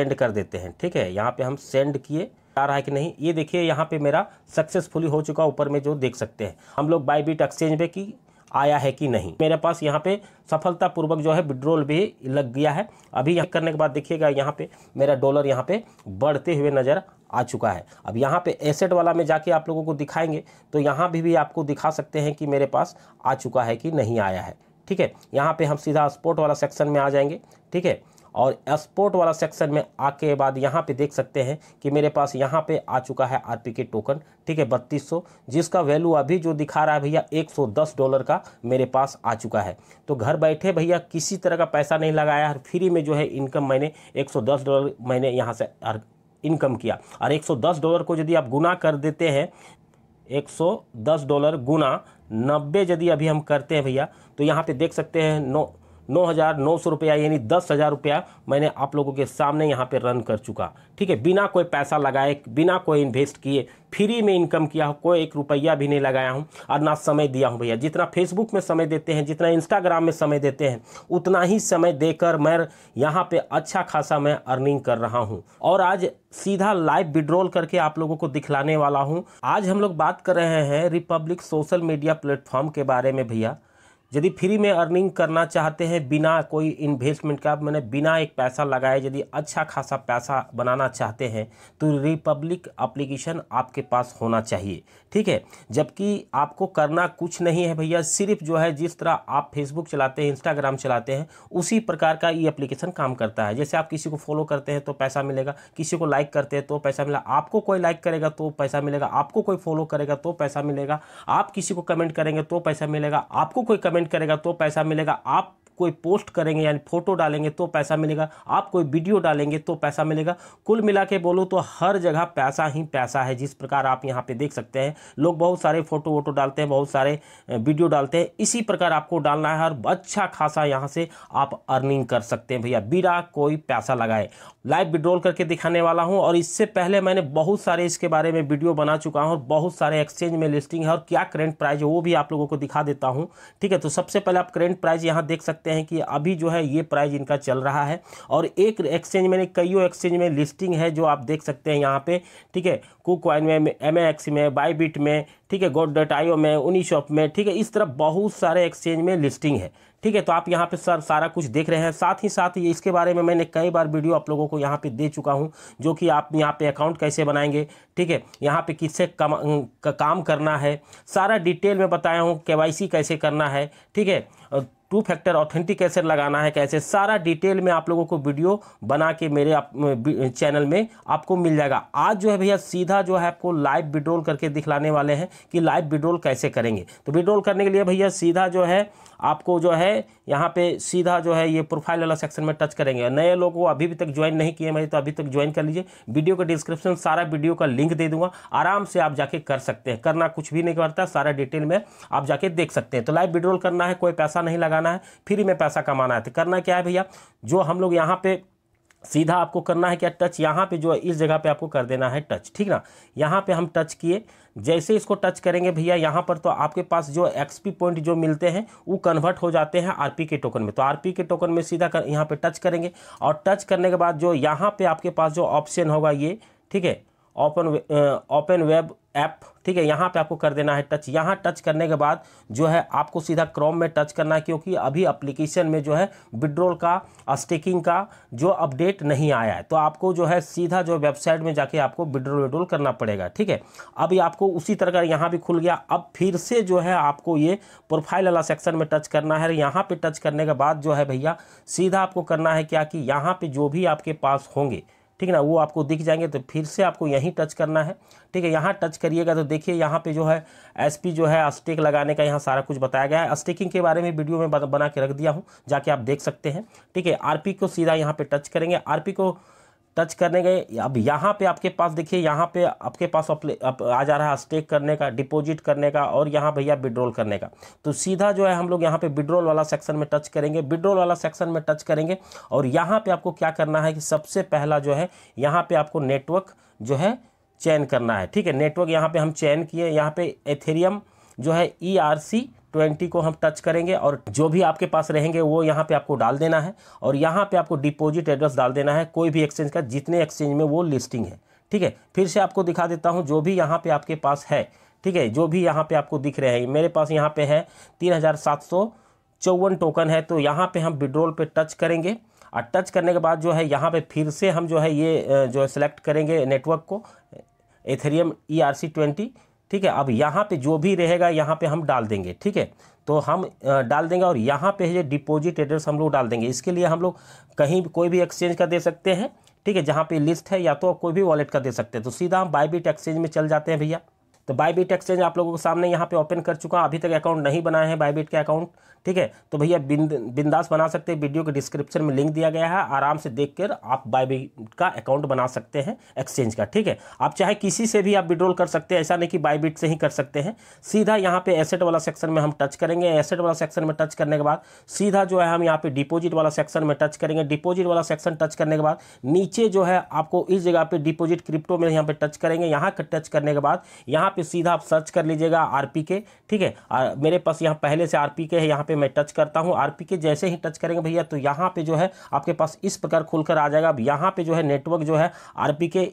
send कर देते हैं ठीक है यहाँ पे हम सेंड किए आ रहा है कि नहीं ये देखिए यहाँ पे मेरा सक्सेसफुली हो चुका ऊपर में जो देख सकते हैं हम लोग बाईबीट एक्सचेंज पे कि आया है कि नहीं मेरे पास यहाँ पे सफलतापूर्वक जो है विड्रोल भी लग गया है अभी यहाँ करने के बाद देखिएगा यहाँ पे मेरा डॉलर यहाँ पे बढ़ते हुए नज़र आ चुका है अब यहाँ पे एसेट वाला में जाके आप लोगों को दिखाएंगे तो यहाँ भी भी आपको दिखा सकते हैं कि मेरे पास आ चुका है कि नहीं आया है ठीक है यहाँ पे हम सीधा स्पोर्ट वाला सेक्शन में आ जाएंगे ठीक है और एक्सपोर्ट वाला सेक्शन में आके बाद यहाँ पे देख सकते हैं कि मेरे पास यहाँ पे आ चुका है आरपी के टोकन ठीक है 3200 जिसका वैल्यू अभी जो दिखा रहा है भैया 110 डॉलर का मेरे पास आ चुका है तो घर बैठे भैया किसी तरह का पैसा नहीं लगाया फ्री में जो है इनकम मैंने दस डॉलर मैंने यहाँ से इनकम किया और दस डॉलर को यदि आप गुना कर देते हैं दस डॉलर गुना नब्बे यदि अभी हम करते हैं भैया तो यहाँ पे देख सकते हैं नौ नौ हज़ार नौ सौ रुपया यानी दस हज़ार रुपया मैंने आप लोगों के सामने यहाँ पे रन कर चुका ठीक है बिना कोई पैसा लगाए बिना कोई इन्वेस्ट किए फ्री में इनकम किया हो कोई एक रुपया भी नहीं लगाया हूँ और ना समय दिया हूँ भैया जितना फेसबुक में समय देते हैं जितना इंस्टाग्राम में समय देते हैं उतना ही समय देकर मैं यहाँ पे अच्छा खासा मैं अर्निंग कर रहा हूँ और आज सीधा लाइव विड्रॉल करके आप लोगों को दिखलाने वाला हूँ आज हम लोग बात कर रहे हैं रिपब्लिक सोशल मीडिया प्लेटफॉर्म के बारे में भैया यदि फ्री में अर्निंग करना चाहते हैं बिना कोई इन्वेस्टमेंट का मैंने बिना एक पैसा लगाए यदि अच्छा खासा पैसा बनाना चाहते हैं तो रिपब्लिक एप्लीकेशन आपके पास होना चाहिए ठीक है जबकि आपको करना कुछ नहीं है भैया सिर्फ जो है जिस तरह आप फेसबुक चलाते हैं इंस्टाग्राम चलाते हैं उसी प्रकार का ये एप्लीकेशन काम करता है जैसे आप किसी को फॉलो करते हैं तो पैसा मिलेगा किसी को लाइक करते हैं तो पैसा मिलेगा आपको कोई लाइक करेगा तो पैसा मिलेगा आपको कोई फॉलो करेगा तो पैसा मिलेगा आप किसी को कमेंट करेंगे तो पैसा मिलेगा आपको कोई कमेंट पेमेंट करेगा तो पैसा मिलेगा आप कोई पोस्ट करेंगे यानी फ़ोटो डालेंगे तो पैसा मिलेगा आप कोई वीडियो डालेंगे तो पैसा मिलेगा कुल मिला के बोलो तो हर जगह पैसा ही पैसा है जिस प्रकार आप यहाँ पे देख सकते हैं लोग बहुत सारे फ़ोटो वोटो डालते हैं बहुत सारे वीडियो डालते हैं इसी प्रकार आपको डालना है और अच्छा खासा यहाँ से आप अर्निंग कर सकते हैं भैया बिना कोई पैसा लगाए लाइव विड्रॉल करके दिखाने वाला हूँ और इससे पहले मैंने बहुत सारे इसके बारे में वीडियो बना चुका हूँ और बहुत सारे एक्सचेंज में लिस्टिंग है और क्या करेंट प्राइस है वो भी आप लोगों को दिखा देता हूँ ठीक है तो सबसे पहले आप करेंट प्राइस यहाँ देख सकते हैं सकते हैं कि अभी जो है ये प्राइस इनका चल रहा है और एक एक्सचेंज मैंने कईयों एक्सचेंज में लिस्टिंग है जो आप देख सकते हैं यहाँ पे ठीक है कुकॉइन में एम में बाईबिट में ठीक है गोड डॉट आईओ में उनी शॉप में ठीक है इस तरह बहुत सारे एक्सचेंज में लिस्टिंग है ठीक है तो आप यहाँ पे सर सारा कुछ देख रहे हैं साथ ही साथ ये इसके बारे में मैंने कई बार वीडियो आप लोगों को यहाँ पे दे चुका हूँ जो कि आप यहाँ पे अकाउंट कैसे बनाएंगे ठीक है यहाँ पे किससे कम का, काम करना है सारा डिटेल में बताया हूँ के कैसे करना है ठीक है टू फैक्टर ऑथेंटिकेशन लगाना है कैसे सारा डिटेल में आप लोगों को वीडियो बना के मेरे आप, चैनल में आपको मिल जाएगा आज जो है भैया सीधा जो है आपको लाइव विड्रोल करके दिखलाने वाले हैं कि लाइव विड्रोल कैसे करेंगे तो विड्रोल करने के लिए भैया सीधा जो है आपको जो है यहाँ पे सीधा जो है ये प्रोफाइल वाला सेक्शन में टच करेंगे नए लोग वो अभी भी तक ज्वाइन नहीं किए मेरे तो अभी तक ज्वाइन कर लीजिए वीडियो का डिस्क्रिप्शन सारा वीडियो का लिंक दे दूंगा आराम से आप जाके कर सकते हैं करना कुछ भी नहीं करता सारा डिटेल में आप जाके देख सकते हैं तो लाइव विड्रोल करना है कोई पैसा नहीं लगाना है फ्री में पैसा कमाना है तो करना क्या है भैया जो हम लोग यहाँ पर सीधा आपको करना है क्या टच यहाँ पे जो है इस जगह पे आपको कर देना है टच ठीक ना यहाँ पे हम टच किए जैसे इसको टच करेंगे भैया यहाँ पर तो आपके पास जो एक्सपी पॉइंट जो मिलते हैं वो कन्वर्ट हो जाते हैं आरपी के टोकन में तो आरपी के टोकन में सीधा कर यहाँ पे टच करेंगे और टच करने के बाद जो यहाँ पर आपके पास जो ऑप्शन होगा ये ठीक है ओपन ओपन वेब ऐप ठीक है यहाँ पे आपको कर देना है टच यहाँ टच करने के बाद जो है आपको सीधा क्रोम में टच करना है क्योंकि अभी एप्लीकेशन में जो है विड्रोल का स्टेकिंग का जो अपडेट नहीं आया है तो आपको जो है सीधा जो वेबसाइट में जाके आपको विड्रोल विड्रोल करना पड़ेगा ठीक है अभी आपको उसी तरह का यहाँ भी खुल गया अब फिर से जो है आपको ये प्रोफाइल वाला सेक्शन में टच करना है यहाँ पर टच करने के बाद जो है भैया सीधा आपको करना है क्या कि यहाँ पर जो भी आपके पास होंगे ठीक है ना वो आपको दिख जाएंगे तो फिर से आपको यहीं टच करना है ठीक है यहाँ टच करिएगा तो देखिए यहाँ पे जो है एसपी जो है अस्टेक लगाने का यहाँ सारा कुछ बताया गया है अस्टेकिंग के बारे में वीडियो में बना के रख दिया हूँ जाके आप देख सकते हैं ठीक है आर को सीधा यहाँ पर टच करेंगे आर को टच करने गए अब यहाँ पे आपके पास देखिए यहाँ पे आपके पास अप, अप, आ जा रहा है स्टेक करने का डिपॉजिट करने का और यहाँ भैया विड्रॉल करने का तो सीधा जो है हम लोग यहाँ पे विड्रॉल वाला सेक्शन में टच करेंगे विड्रॉल वाला सेक्शन में टच करेंगे और यहाँ पे आपको क्या करना है कि सबसे पहला जो है यहाँ पर आपको नेटवर्क जो है चयन करना है ठीक है नेटवर्क यहाँ पर हम चयन किए यहाँ पर एथेरियम जो है ई आर सी ट्वेंटी को हम टच करेंगे और जो भी आपके पास रहेंगे वो यहाँ पे आपको डाल देना है और यहाँ पे आपको डिपॉजिट एड्रेस डाल देना है कोई भी एक्सचेंज का जितने एक्सचेंज में वो लिस्टिंग है ठीक है फिर से आपको दिखा देता हूँ जो भी यहाँ पे आपके पास है ठीक है जो भी यहाँ पे आपको दिख रहे हैं मेरे पास यहाँ पे है तीन हज़ार सात सौ चौवन टोकन है तो यहाँ पर हम विड्रोल पे टच करेंगे और टच करने के बाद जो है यहाँ पर फिर से हम जो है ये जो है सेलेक्ट करेंगे नेटवर्क को Ethereum E R C twenty ठीक है अब यहाँ पे जो भी रहेगा यहाँ पे हम डाल देंगे ठीक है तो हम डाल देंगे और यहाँ पे ये डिपोजिट एड्रेस हम लोग डाल देंगे इसके लिए हम लोग कहीं कोई भी एक्सचेंज का दे सकते हैं ठीक है जहाँ पे लिस्ट है या तो कोई भी वॉलेट का दे सकते हैं तो सीधा हम बाईबीट एक्सचेंज में चल जाते हैं भैया तो बाईबीट एक्सचेंज आप लोगों के सामने यहाँ पे ओपन कर चुका अभी तक अकाउंट नहीं बनाए हैं बाईबीट के अकाउंट ठीक है तो भैया बिंद बिंदास बना सकते हैं वीडियो के डिस्क्रिप्शन में लिंक दिया गया है आराम से देख कर आप बायबी का अकाउंट बना सकते हैं एक्सचेंज का ठीक है आप चाहे किसी से भी आप विड्रॉल कर सकते हैं ऐसा नहीं कि बायबीट से ही कर सकते हैं सीधा यहाँ पे एसेट वाला सेक्शन में हम टच करेंगे एसेट वाला सेक्शन में टच करने के बाद सीधा जो है हम यहाँ पे डिपोजिट वाला सेक्शन में टच करेंगे डिपोजिट वाला सेक्शन टच करने के बाद नीचे जो है आपको इस जगह पे डिपोजिट क्रिप्टो में यहाँ पे टच करेंगे यहाँ टच करने के बाद यहाँ पे सीधा आप सर्च कर लीजिएगा आर के ठीक है मेरे पास यहाँ पहले से आर है यहाँ पे मैं टच करता हूँ आरपी के जैसे ही टच करेंगे भैया तो यहाँ पे जो है आपके पास इस प्रकार खुलकर आ जाएगा अब यहाँ पे जो है नेटवर्क जो है आरपी के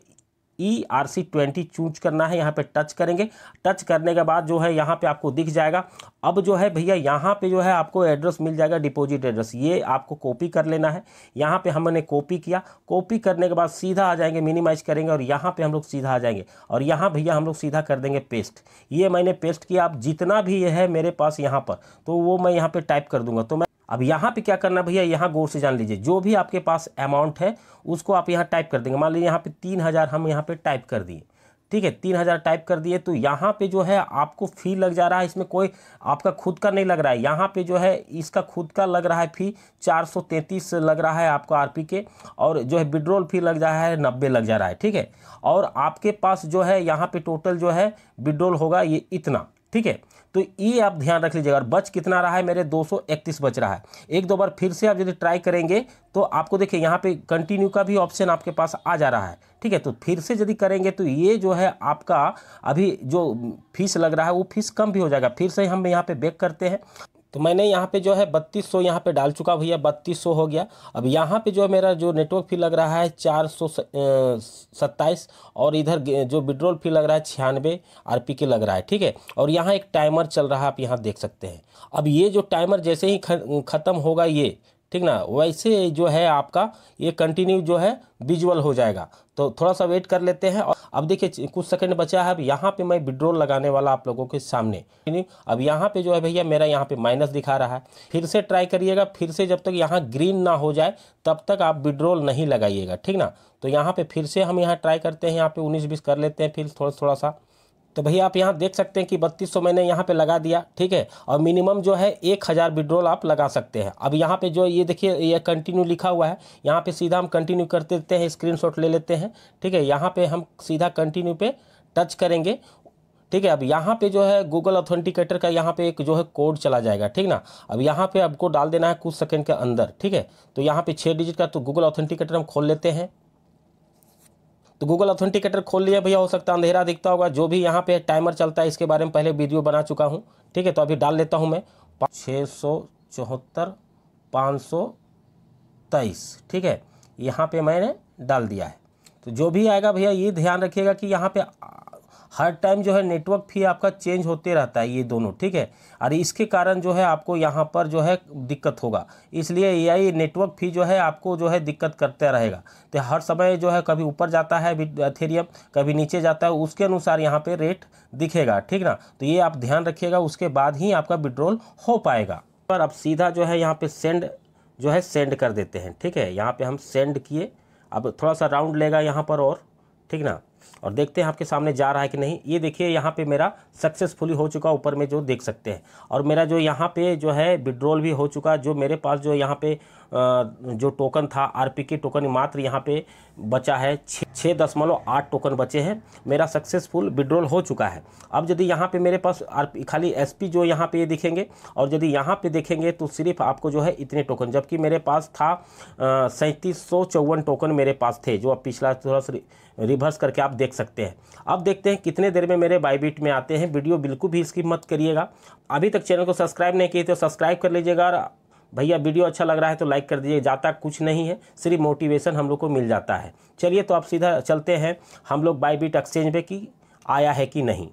E R C twenty choose करना है यहाँ पे टच करेंगे टच करने के बाद जो है यहाँ पे आपको दिख जाएगा अब जो है भैया यहाँ पे जो है आपको एड्रेस मिल जाएगा डिपॉजिट एड्रेस ये आपको कॉपी कर लेना है यहाँ पे हमने कॉपी किया कॉपी करने के बाद सीधा आ जाएंगे मिनिमाइज करेंगे और यहाँ पे हम लोग सीधा आ जाएंगे और यहाँ भैया हम लोग सीधा कर देंगे पेस्ट ये मैंने पेस्ट किया आप जितना भी है मेरे पास यहाँ पर तो वो मैं यहाँ पर टाइप कर दूंगा तो मैं अब यहाँ पे क्या करना भैया यहाँ गौर से जान लीजिए जो भी आपके पास अमाउंट है उसको आप यहाँ टाइप कर देंगे मान लीजिए यहाँ पे तीन हज़ार हम यहाँ पे टाइप कर दिए ठीक है तीन हज़ार टाइप कर दिए तो यहाँ पे जो है आपको फ़ी लग जा रहा है इसमें कोई आपका खुद का नहीं लग रहा है यहाँ पे जो है इसका खुद का लग रहा है फ़ी चार सौ तैंतीस लग रहा है आपको पी के और जो है विड्रोल फ़ी लग जा रहा है नब्बे लग जा रहा है ठीक है और आपके पास जो है यहाँ पे टोटल जो है विड्रोल होगा ये इतना ठीक है तो ये आप ध्यान रख लीजिएगा और बच कितना रहा है मेरे 231 बच रहा है एक दो बार फिर से आप यदि ट्राई करेंगे तो आपको देखिए यहाँ पे कंटिन्यू का भी ऑप्शन आपके पास आ जा रहा है ठीक है तो फिर से यदि करेंगे तो ये जो है आपका अभी जो फीस लग रहा है वो फीस कम भी हो जाएगा फिर से हम यहाँ पे बेक करते हैं तो मैंने यहाँ पे जो है बत्तीस सौ यहाँ पर डाल चुका भैया बत्तीस सौ हो गया अब यहाँ पे जो है मेरा जो नेटवर्क फी लग रहा है चार सौ सत्ताईस और इधर जो विड्रोल फी लग रहा है छियानवे आर के लग रहा है ठीक है और यहाँ एक टाइमर चल रहा है आप यहाँ देख सकते हैं अब ये जो टाइमर जैसे ही ख़त्म होगा ये ठीक ना वैसे जो है आपका ये कंटिन्यू जो है विजुअल हो जाएगा तो थोड़ा सा वेट कर लेते हैं और अब देखिए कुछ सेकंड बचा है अब यहाँ पे मैं विड्रोल लगाने वाला आप लोगों के सामने अब यहाँ पे जो है भैया मेरा यहाँ पे माइनस दिखा रहा है फिर से ट्राई करिएगा फिर से जब तक यहाँ ग्रीन ना हो जाए तब तक आप विड्रोल नहीं लगाइएगा ठीक ना तो यहाँ पे फिर से हम यहाँ ट्राई करते हैं यहाँ पे उन्नीस बीस कर लेते हैं फिर थोड़ा थोड़ा सा तो भैया आप यहाँ देख सकते हैं कि बत्तीस सौ मैंने यहाँ पे लगा दिया ठीक है और मिनिमम जो है एक हज़ार विड्रॉल आप लगा सकते हैं अब यहाँ पे जो ये देखिए ये कंटिन्यू लिखा हुआ है यहाँ पे सीधा हम कंटिन्यू कर देते हैं स्क्रीन ले लेते हैं ठीक है यहाँ पर हम सीधा कंटिन्यू पे टच करेंगे ठीक है अब यहाँ पे जो है गूगल ऑथेंटिकेटर का यहाँ पे एक जो है कोड चला जाएगा ठीक ना अब यहाँ पे आपको डाल देना है कुछ सेकंड के अंदर ठीक है तो यहाँ पे छः डिजिट का तो गूगल ऑथेंटिकेटर हम खोल लेते हैं तो गूगल ऑथेंटिकेटर खोल लिया भैया हो सकता है अंधेरा दिखता होगा जो भी यहाँ पे टाइमर चलता है इसके बारे में पहले वीडियो बना चुका हूँ ठीक है तो अभी डाल लेता हूँ मैं छः सौ चौहत्तर पाँच सौ तेईस ठीक है यहाँ पे मैंने डाल दिया है तो जो भी आएगा भैया ये ध्यान रखिएगा कि यहाँ पे हर टाइम जो है नेटवर्क फी आपका चेंज होते रहता है ये दोनों ठीक है और इसके कारण जो है आपको यहाँ पर जो है दिक्कत होगा इसलिए यही नेटवर्क फी जो है आपको जो है दिक्कत करता रहेगा तो हर समय जो है कभी ऊपर जाता है थेरियम कभी नीचे जाता है उसके अनुसार यहाँ पर रेट दिखेगा ठीक ना तो ये आप ध्यान रखिएगा उसके बाद ही आपका विड्रॉल हो पाएगा पर अब सीधा जो है यहाँ पर सेंड जो है सेंड कर देते हैं ठीक है यहाँ पर हम सेंड किए अब थोड़ा सा राउंड लेगा यहाँ पर और ठीक ना और देखते हैं आपके सामने जा रहा है कि नहीं ये देखिए यहाँ पे मेरा सक्सेसफुली हो चुका ऊपर में जो देख सकते हैं और मेरा जो यहाँ पे जो है विड्रॉल भी हो चुका जो मेरे पास जो यहाँ पे जो टोकन था आरपीके टोकन मात्र यहाँ पे बचा है छः दशमलव आठ टोकन बचे हैं मेरा सक्सेसफुल विड्रॉल हो चुका है अब यदि यहाँ पे मेरे पास आर खाली एसपी जो यहाँ पे ये दिखेंगे और यदि यहाँ पे देखेंगे तो सिर्फ आपको जो है इतने टोकन जबकि मेरे पास था सैंतीस टोकन मेरे पास थे जो अब पिछला थोड़ा सा रिवर्स करके आप देख सकते हैं अब देखते हैं कितने देर में मेरे बाईबीट में आते हैं वीडियो बिल्कुल भी इसकी मत करिएगा अभी तक चैनल को सब्सक्राइब नहीं किए तो सब्सक्राइब कर लीजिएगा और भैया वीडियो अच्छा लग रहा है तो लाइक कर दीजिए जाता कुछ नहीं है सिर्फ मोटिवेशन हम लोग को मिल जाता है चलिए तो आप सीधा चलते हैं हम लोग बाईबीट एक्सचेंज पे कि आया है कि नहीं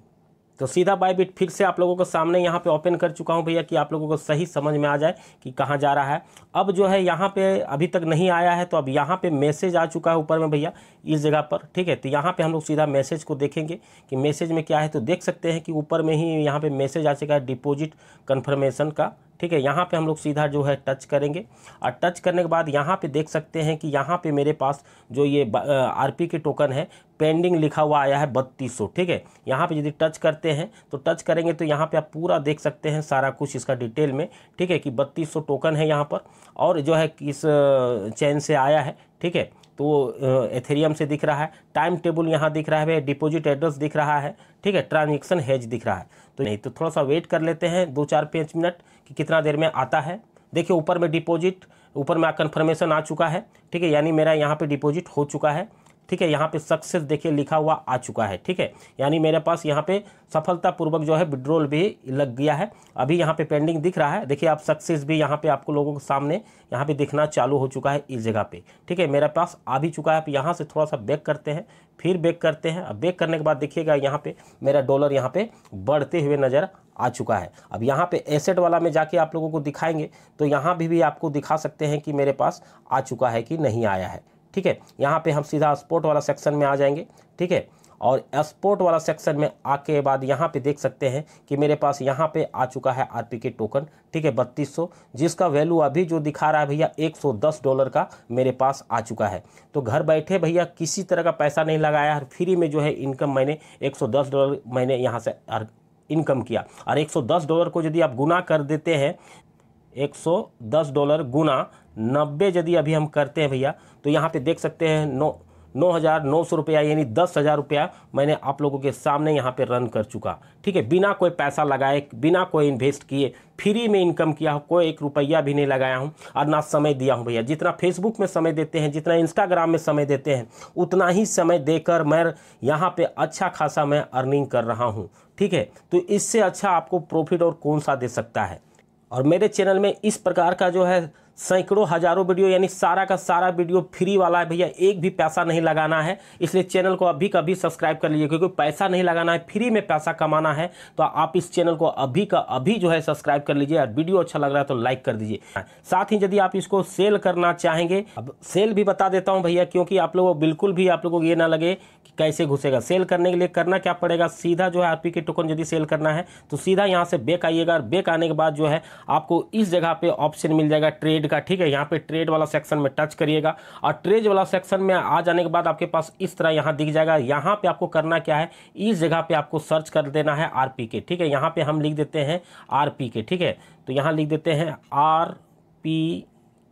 तो सीधा बाईबिट फिर से आप लोगों को सामने यहाँ पे ओपन कर चुका हूँ भैया कि आप लोगों को सही समझ में आ जाए कि कहाँ जा रहा है अब जो है यहाँ पे अभी तक नहीं आया है तो अब यहाँ पे मैसेज आ चुका है ऊपर में भैया इस जगह पर ठीक है तो यहाँ पे हम लोग सीधा मैसेज को देखेंगे कि मैसेज में क्या है तो देख सकते हैं कि ऊपर में ही यहाँ पर मैसेज आ चुका है डिपोजिट कन्फर्मेशन का ठीक है यहाँ पे हम लोग सीधा जो है टच करेंगे और टच करने के बाद यहाँ पे देख सकते हैं कि यहाँ पे मेरे पास जो ये आरपी के टोकन है पेंडिंग लिखा हुआ आया है बत्तीस ठीक है यहाँ पे यदि टच करते हैं तो टच करेंगे तो यहाँ पे आप पूरा देख सकते हैं सारा कुछ इसका डिटेल में ठीक है कि बत्तीस टोकन है यहाँ पर और जो है किस चैन से आया है ठीक है तो एथेरियम से दिख रहा है टाइम टेबल यहाँ दिख रहा है डिपोजिट एड्रेस दिख रहा है ठीक है ट्रांजेक्शन हैज दिख रहा है तो नहीं तो थोड़ा सा वेट कर लेते हैं दो चार पाँच मिनट कि कितना देर में आता है देखिए ऊपर में डिपॉजिट ऊपर में कन्फर्मेशन आ चुका है ठीक है यानी मेरा यहाँ पे डिपॉजिट हो चुका है ठीक है यहाँ पे सक्सेस देखिए लिखा हुआ आ चुका है ठीक है यानी मेरे पास यहाँ पे सफलतापूर्वक जो है विड्रोल भी लग गया है अभी यहाँ पे पेंडिंग दिख रहा है देखिए आप सक्सेस भी यहाँ पे आपको लोगों के सामने यहाँ पे दिखना चालू हो चुका है इस जगह पे ठीक है मेरे पास आ भी चुका है आप यहाँ से थोड़ा सा बैक करते हैं फिर बैक करते हैं अब बैक करने के बाद देखिएगा यहाँ पे मेरा डॉलर यहाँ पे बढ़ते हुए नज़र आ चुका है अब यहाँ पे एसेट वाला में जाके आप लोगों को दिखाएंगे तो यहाँ भी, भी आपको दिखा सकते हैं कि मेरे पास आ चुका है कि नहीं आया है ठीक है यहाँ पे हम सीधा स्पोर्ट वाला सेक्शन में आ जाएंगे ठीक है और स्पोर्ट वाला सेक्शन में आके बाद यहाँ पे देख सकते हैं कि मेरे पास यहाँ पे आ चुका है आरपी के टोकन ठीक है बत्तीस जिसका वैल्यू अभी जो दिखा रहा है भैया 110 डॉलर का मेरे पास आ चुका है तो घर बैठे भैया किसी तरह का पैसा नहीं लगाया और फ्री में जो है इनकम मैंने 110 डॉलर मैंने यहाँ से इनकम किया और एक डॉलर को यदि आप गुना कर देते हैं एक डॉलर गुना नब्बे यदि अभी हम करते हैं भैया तो यहाँ पे देख सकते हैं नौ नौ हज़ार नौ सौ रुपया यानी दस हज़ार रुपया मैंने आप लोगों के सामने यहाँ पे रन कर चुका ठीक है बिना कोई पैसा लगाए बिना कोई इन्वेस्ट किए फ्री में इनकम किया हूँ कोई एक रुपया भी नहीं लगाया हूँ और ना समय दिया हूँ भैया जितना फेसबुक में समय देते हैं जितना इंस्टाग्राम में समय देते हैं उतना ही समय देकर मैं यहाँ पर अच्छा खासा मैं अर्निंग कर रहा हूँ ठीक है तो इससे अच्छा आपको प्रॉफिट और कौन सा दे सकता है और मेरे चैनल में इस प्रकार का जो है सैकड़ों हज़ारों वीडियो यानी सारा का सारा वीडियो फ्री वाला है भैया एक भी पैसा नहीं लगाना है इसलिए चैनल को अभी कभी सब्सक्राइब कर लीजिए क्योंकि पैसा नहीं लगाना है फ्री में पैसा कमाना है तो आप इस चैनल को अभी का अभी जो है सब्सक्राइब कर लीजिए और वीडियो अच्छा लग रहा है तो लाइक कर दीजिए साथ ही यदि आप इसको सेल करना चाहेंगे अब सेल भी बता देता हूँ भैया क्योंकि आप लोगों बिल्कुल भी आप लोगों को ये ना लगे कि कैसे घुसेगा सेल करने के लिए करना क्या पड़ेगा सीधा जो है आर के टोकन यदि सेल करना है तो सीधा यहाँ से बेक आइएगा और बेक आने के बाद जो है आपको इस जगह पर ऑप्शन मिल जाएगा ट्रेड ट्रेड का ठीक है यहाँ पे ट्रेड वाला सेक्शन में टच करिएगा और ट्रेड वाला सेक्शन में आ जाने के बाद आपके पास इस तरह यहाँ दिख जाएगा यहाँ पे आपको करना क्या है इस जगह पे आपको सर्च कर देना है आर के ठीक है यहाँ पे हम लिख देते हैं आर के ठीक है तो यहाँ लिख देते हैं आर पी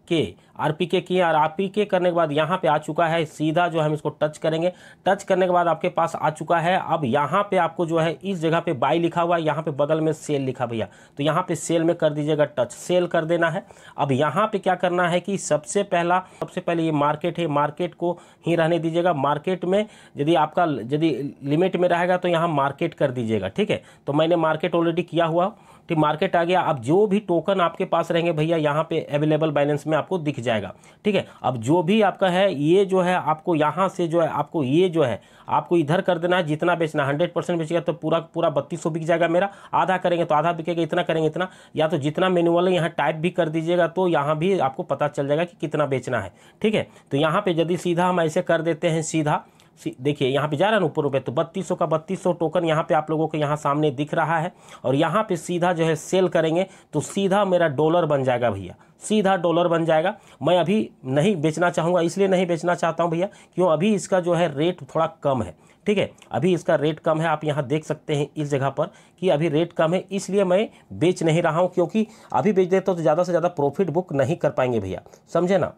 के आर पी के किए और आर पी के करने के बाद यहाँ पे आ चुका है सीधा जो हम इसको टच करेंगे टच करने के बाद आपके पास आ चुका है अब यहाँ पे आपको जो है इस जगह पे बाई लिखा हुआ है यहाँ पे बगल में सेल लिखा भैया तो यहाँ पे सेल में कर दीजिएगा टच सेल कर देना है अब यहाँ पे क्या करना है कि सबसे पहला सबसे पहले ये मार्केट है मार्केट को ही रहने दीजिएगा मार्केट में यदि आपका यदि लिमिट में रहेगा तो यहाँ मार्केट कर दीजिएगा ठीक है तो मैंने मार्केट ऑलरेडी किया हुआ ठीक मार्केट आ गया अब जो भी टोकन आपके पास रहेंगे भैया यहाँ पे अवेलेबल बैलेंस में आपको दिख जाएगा ठीक है अब जो भी आपका है ये जो है आपको यहाँ से जो है आपको ये जो है आपको इधर कर देना है जितना बेचना हंड्रेड परसेंट बेचेगा तो पूरा पूरा बत्तीस बिक जाएगा मेरा आधा करेंगे तो आधा बिकेगा इतना करेंगे इतना या तो जितना है यहाँ टाइप भी कर दीजिएगा तो यहाँ भी आपको पता चल जाएगा कि कितना बेचना है ठीक है तो यहाँ पर यदि सीधा हम ऐसे कर देते हैं सीधा देखिए यहाँ पे जा रहा है ऊपर ऊपर तो बत्तीस का बत्तीस टोकन यहाँ पे आप लोगों को यहाँ सामने दिख रहा है और यहाँ पे सीधा जो है सेल करेंगे तो सीधा मेरा डॉलर बन जाएगा भैया सीधा डॉलर बन जाएगा मैं अभी नहीं बेचना चाहूँगा इसलिए नहीं बेचना चाहता हूँ भैया क्यों अभी इसका जो है रेट थोड़ा कम है ठीक है अभी इसका रेट कम है आप यहाँ देख सकते हैं इस जगह पर कि अभी रेट कम है इसलिए मैं बेच नहीं रहा हूँ क्योंकि अभी बेच देता तो ज़्यादा से ज़्यादा प्रॉफिट बुक नहीं कर पाएंगे भैया समझे ना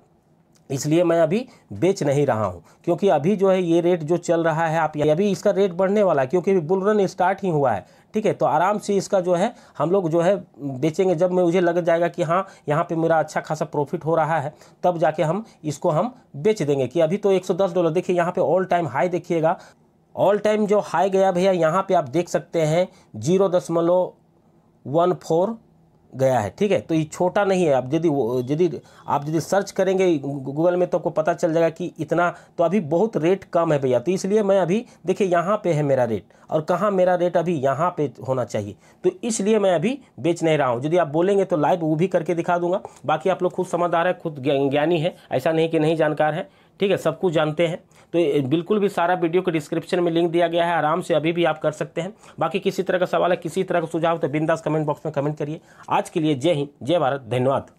इसलिए मैं अभी बेच नहीं रहा हूँ क्योंकि अभी जो है ये रेट जो चल रहा है आप अभी इसका रेट बढ़ने वाला है क्योंकि बुल रन स्टार्ट ही हुआ है ठीक है तो आराम से इसका जो है हम लोग जो है बेचेंगे जब मुझे लग जाएगा कि हाँ यहाँ पे मेरा अच्छा खासा प्रॉफिट हो रहा है तब जाके हम इसको हम बेच देंगे कि अभी तो एक डॉलर देखिए यहाँ पे ऑल टाइम हाई देखिएगा ऑल टाइम जो हाई गया भैया यहाँ पे आप देख सकते हैं जीरो दशमलव वन फोर गया है ठीक है तो ये छोटा नहीं है आप यदि यदि आप यदि सर्च करेंगे गूगल में तो आपको पता चल जाएगा कि इतना तो अभी बहुत रेट कम है भैया तो इसलिए मैं अभी देखिए यहाँ पे है मेरा रेट और कहाँ मेरा रेट अभी यहाँ पे होना चाहिए तो इसलिए मैं अभी बेच नहीं रहा हूँ यदि आप बोलेंगे तो लाइव वो भी करके दिखा दूंगा बाकी आप लोग खुद समझदार है खुद ज्ञानी है ऐसा नहीं कि नहीं जानकार है ठीक है सब कुछ जानते हैं तो बिल्कुल भी सारा वीडियो के डिस्क्रिप्शन में लिंक दिया गया है आराम से अभी भी आप कर सकते हैं बाकी किसी तरह का सवाल है किसी तरह का सुझाव तो बिंदास कमेंट बॉक्स में कमेंट करिए आज के लिए जय हिंद जय भारत धन्यवाद